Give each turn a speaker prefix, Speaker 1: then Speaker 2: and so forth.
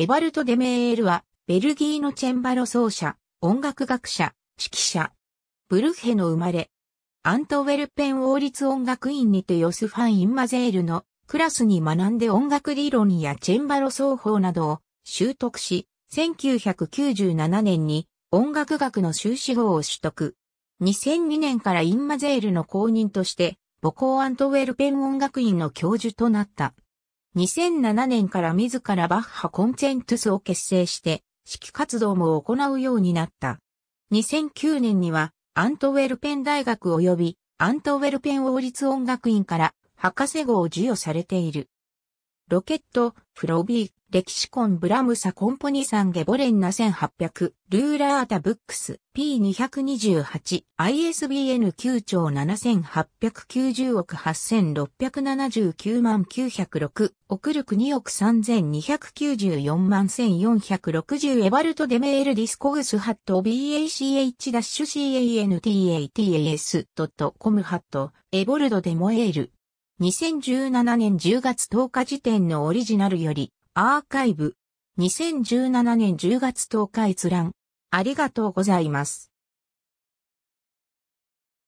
Speaker 1: エバルト・デメールは、ベルギーのチェンバロ奏者、音楽学者、
Speaker 2: 指揮者。ブルッヘの生まれ。アントウェルペン王立音楽院にてヨスファン・インマゼールのクラスに学んで音楽理論やチェンバロ奏法などを習得し、1997年に音楽学の修士号を取得。2002年からインマゼールの公認として、母校アントウェルペン音楽院の教授となった。2007年から自らバッハコンツェントゥスを結成して、指揮活動も行うようになった。2009年には、アントウェルペン大学及び、アントウェルペン王立音楽院から、博士号を授与されている。ロケット、フロビー、歴史コンブラムサコンポニサンゲボレンナ1800、ルーラータブックス、P228、ISBN 9兆7890億8679万906、送る国億3294万1460エバルトデメールディスコグスハット BACH-CANTATAS.com ハット、エボルドデモエール、2017年10月10日時点のオリジナルより、アーカイブ。
Speaker 1: 2017年10月10日閲覧。ありがとうございます。